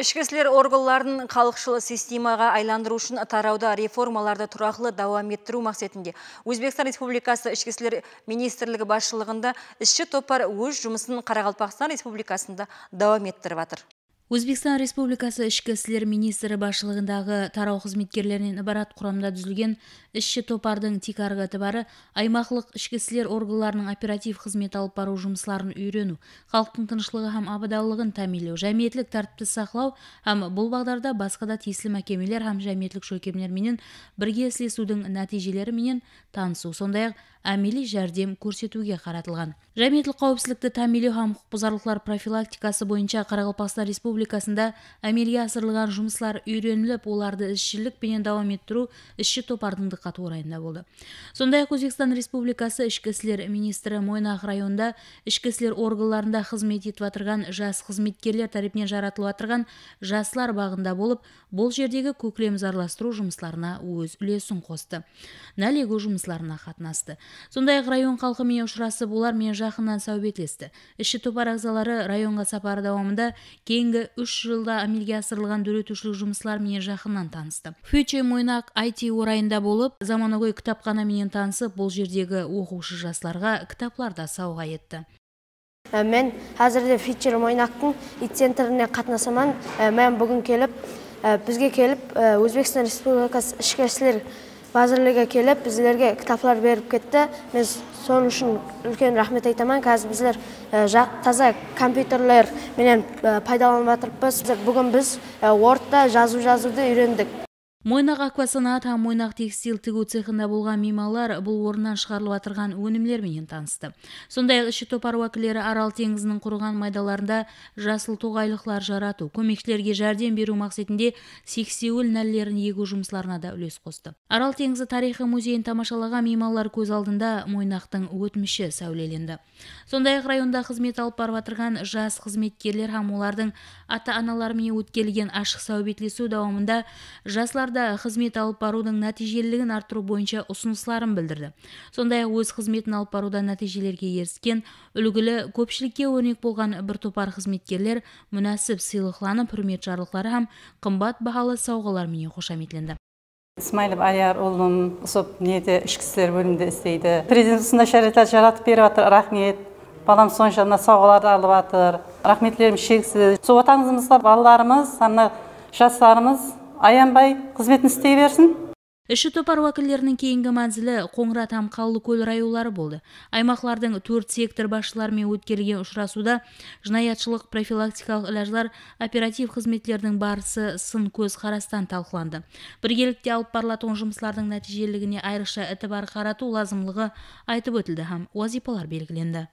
ішкі істер қалықшылы системаға айландыру үшін тарауда реформаларды тұрақлы дауам еттіру мақсатында өзбекстан республикасы ішкі істер министрлігі басшылығында іші топар өз жұмысын қарағалпақстан республикасында дауам еттіріп өзбекстан республикасы ішкі істер министрі басшылығындағы тарау қызметкерлерінен ібарат құрамда түзілген ісші топардың тек бары аймақлық ішкі істер органдарының оператив қызмет алып бару жұмысларын үйрену халықтың тыныштығы һәм абадалылығын тәмілеу, жәмиетлік тәртіпті сақлау һәм бұл бағдарда басқа да тиесілі мекемелер һәм жәмиетлік менен бірге нәтижелері менен танысу сондай ақ әмели жәрдем көрсетуге қаратылған жәмиетлік қауіпсіздікті тәминлеу һәм құқық профилактикасы бойынша қарақалпақстан республикасы республикасында әмелге асырылған жұмыслар үйреніліп оларды ісшілікпенен дауам еттіру ісші топардың артыңдыққа орайында болды сондай ақ өзбекстан республикасы ішкі істер министрі мойнақ районында ішкі істер органдарында қызмет етіп жатырған жас қызметкерлер тарапынан жаратылып жатырған жасылар бағында болып бұл жердегі көклем зарластыру жұмыстарына өз үлесін қосты нәлегу егу жұмыстарына қатынасты сондай ақ район халқымен ұшырасып олармен жақыннан сәубетлесті іші топар ағзалары районға сапары дауамында кейінгі үш жылда амелге асырылған дөретушілік жұмыслар менен жақыннан танысты фече мойнақ IT орайында болып заманауи кітапхана менен танысып бұл жердегі оқушы жастарға да сауға етті ә, мен әзірде фичер мойнақтың ит центріне қатынасаман ә, мен бүгін келіп ә, бізге келіп өзбекстан республикасы ішкі істер базарлыға келіп біздерге кітаплар беріп кетті мен сол үшін үлкен рахмет айтамын қазір біздер таза компьютерлер менен пайдаланып бүгін біз Word-та жазу жазуды үйрендік мойнақ аквасанат мойнақ текстиль тігу цехында болған меймандар бұл орыннан шығарылып жатырған өнімдерменен танысты сондай ақ іші топар уәкілдері арал теңізінің құрған майдаларында жасыл тоғайлықлар жарату көмекшілерге жәрдем беру мақсатінде сексеуіл нәрлерін егу жұмыстарына да үлес қосты арал теңізі тарихы музейін тамашалаған меймандар көз алдында мойнақтың өтміші сәулеленді сондай ақ районда қызмет алып барып жатырған жас қызметкерлер һәм олардың ата аналарымен өткелген ашық сәубетлесу дауамында жасылар салаларда қызмет алып барудың нәтижелілігін арттыру бойынша ұсынысларын білдірді сондай ақ өз қызметін алып баруда нәтижелерге еріскен үлгілі көпшілікке өрнек болған бір топар қызметкерлер мүнәсіп сыйлықланып құрмет жарлықтары һәм қымбат бағалы сауғалармен қошаметленді смайлов Аяр ұлым осы неде ішкі істер бөлімінде істейді президент осындай шарттар жаратып беріп жатыр рахмет балам сонша мына сауғаларды алып жатыр рахметтерім шексіз сол отанымызға балаларымыз сана жастарымыз аянбай қызметін істей берсін іші топар уәкілдерінің кейінгі мәнзілі қоңыратам көл районлары болды аймақлардың төрт сектор басшыларымен өткерілген ұшырасуда жынаятшылық профилактикалық ілажлар оператив қызметтердің барысы сын көз қарастан талқыланды біргелікте алып барылатын жұмыстардың нәтижелілігіне айрықша ітібар қарату лазымлығы айтып өтілді һәм уазипалар белгіленді